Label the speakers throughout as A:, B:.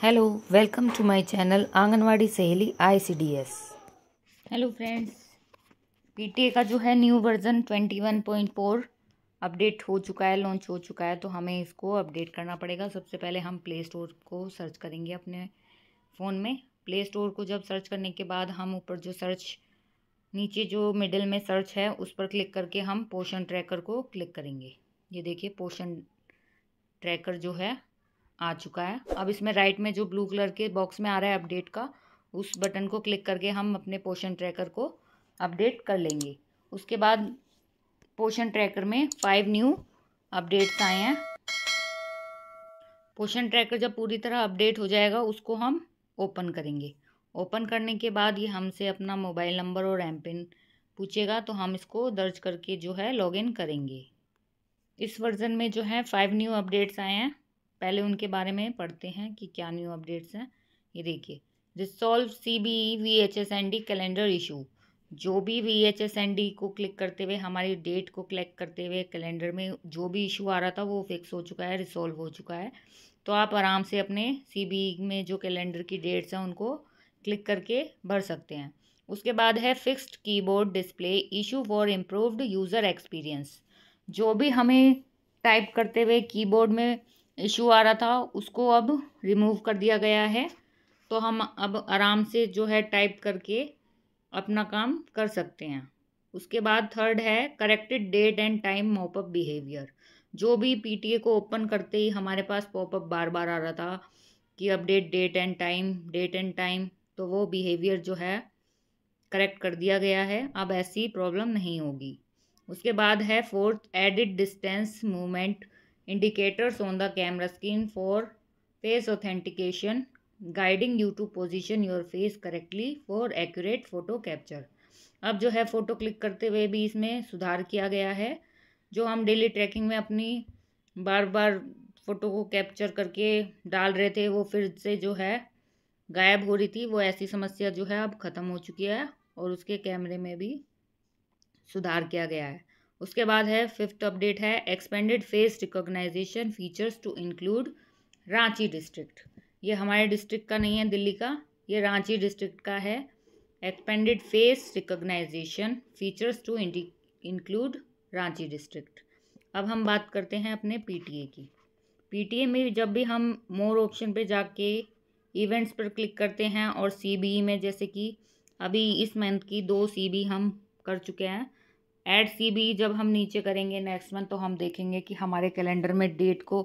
A: hello welcome to my channel Anganwadi Saheli ICDS hello friends PTA का जो है न्यू वर्जन 21.4 अपडेट हो चुका है लॉन्च हो चुका है तो हमें इसको अपडेट करना पड़ेगा सबसे पहले हम प्ले स्टोर को सर्च करेंगे अपने फ़ोन में प्ले स्टोर को जब सर्च करने के बाद हम ऊपर जो सर्च नीचे जो मिडिल में सर्च है उस पर क्लिक करके हम पोषण ट्रैकर को क्लिक करेंगे ये देखिए पोषण ट्रैकर जो है आ चुका है अब इसमें राइट में जो ब्लू कलर के बॉक्स में आ रहा है अपडेट का उस बटन को क्लिक करके हम अपने पोषण ट्रैकर को अपडेट कर लेंगे उसके बाद पोषण ट्रैकर में फाइव न्यू अपडेट्स आए हैं पोषण ट्रैकर जब पूरी तरह अपडेट हो जाएगा उसको हम ओपन करेंगे ओपन करने के बाद ये हमसे अपना मोबाइल नंबर और एम पिन पूछेगा तो हम इसको दर्ज करके जो है लॉगिन करेंगे इस वर्ज़न में जो है फाइव न्यू अपडेट्स आए हैं पहले उनके बारे में पढ़ते हैं कि क्या न्यू अपडेट्स हैं ये देखिए resolve C B E V H S N D calendar issue जो भी V H S N D को क्लिक करते हुए हमारी डेट को क्लिक करते हुए कैलेंडर में जो भी इशू आ रहा था वो फिक्स हो चुका है रिसॉल्व हो चुका है तो आप आराम से अपने सी बी ई में जो कैलेंडर की डेट्स हैं उनको क्लिक करके भर सकते हैं उसके बाद है fixed keyboard display issue for improved user experience जो भी हमें टाइप करते हुए कीबोर्ड में इशू आ रहा था उसको अब रिमूव कर दिया गया है तो हम अब आराम से जो है टाइप करके अपना काम कर सकते हैं उसके बाद थर्ड है corrected date and time mop up behaviour जो भी पीटीए को ओपन करते ही हमारे पास पॉपअप बार बार आ रहा था कि update date and time date and time तो वो बिहेवियर जो है करेक्ट कर दिया गया है अब ऐसी प्रॉब्लम नहीं होगी उसके बाद है fourth edit distance movement indicators on the camera screen for face authentication guiding you to position your face correctly for accurate photo capture अब जो है फ़ोटो क्लिक करते हुए भी इसमें सुधार किया गया है जो हम डेली ट्रैकिंग में अपनी बार बार फ़ोटो को कैप्चर करके डाल रहे थे वो फिर से जो है गायब हो रही थी वो ऐसी समस्या जो है अब ख़त्म हो चुकी है और उसके कैमरे में भी सुधार किया गया है उसके बाद है फिफ्थ अपडेट है expanded face recognisation features to include Ranchi district ये हमारे डिस्ट्रिक्ट का नहीं है दिल्ली का ये रांची डिस्ट्रिक्ट का है expanded face recognisation features to include Ranchi district अब हम बात करते हैं अपने पीटीए की पीटीए में जब भी हम मोर ऑप्शन पे जाके इवेंट्स पर क्लिक करते हैं और सीबीई e में जैसे कि अभी इस मंथ की दो सीबी e हम कर चुके हैं एड सी भी जब हम नीचे करेंगे नेक्स्ट मंथ तो हम देखेंगे कि हमारे कैलेंडर में डेट को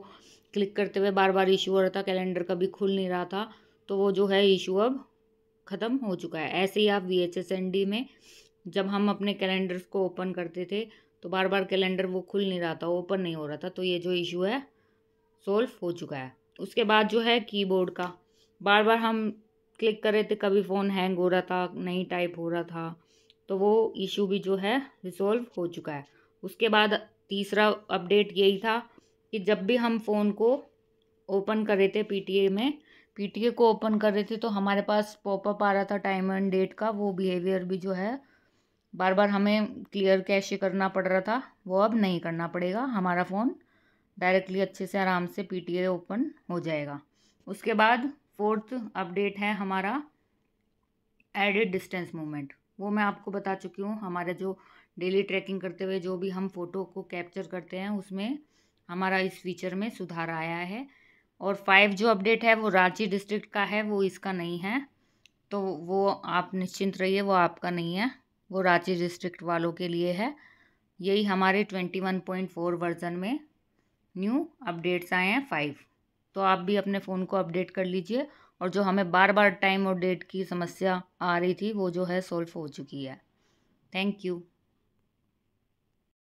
A: क्लिक करते हुए बार बार इशू हो रहा था कैलेंडर कभी खुल नहीं रहा था तो वो जो है इशू अब ख़त्म हो चुका है ऐसे ही आप V H S N D में जब हम अपने कैलेंडर को ओपन करते थे तो बार बार कैलेंडर वो खुल नहीं रहा था ओपन नहीं हो रहा था तो ये जो इशू है सोल्व हो चुका है उसके बाद जो है कीबोर्ड का बार बार हम क्लिक कर रहे थे कभी फ़ोन हैंग हो रहा था नहीं टाइप हो रहा था तो वो इशू भी जो है रिजोल्व हो चुका है उसके बाद तीसरा अपडेट यही था कि जब भी हम फ़ोन को ओपन कर रहे थे पीटीए में पीटीए को ओपन कर रहे थे तो हमारे पास पॉपअप आ रहा था टाइम एंड डेट का वो बिहेवियर भी जो है बार बार हमें क्लियर कैश करना पड़ रहा था वो अब नहीं करना पड़ेगा हमारा फ़ोन डायरेक्टली अच्छे से आराम से पी ओपन हो जाएगा उसके बाद फोर्थ अपडेट है हमारा एडेड डिस्टेंस मूवमेंट वो मैं आपको बता चुकी हूँ हमारा जो डेली ट्रैकिंग करते हुए जो भी हम फ़ोटो को कैप्चर करते हैं उसमें हमारा इस फीचर में सुधार आया है और फाइव जो अपडेट है वो रांची डिस्ट्रिक्ट का है वो इसका नहीं है तो वो आप निश्चिंत रहिए वो आपका नहीं है वो रांची डिस्ट्रिक्ट वालों के लिए है यही हमारे twenty one point four version में न्यू अपडेट्स आए हैं फाइव तो आप भी अपने फ़ोन को अपडेट कर लीजिए और जो हमें बार बार टाइम और डेट की समस्या आ रही थी वो जो है सॉल्व हो चुकी है थैंक यू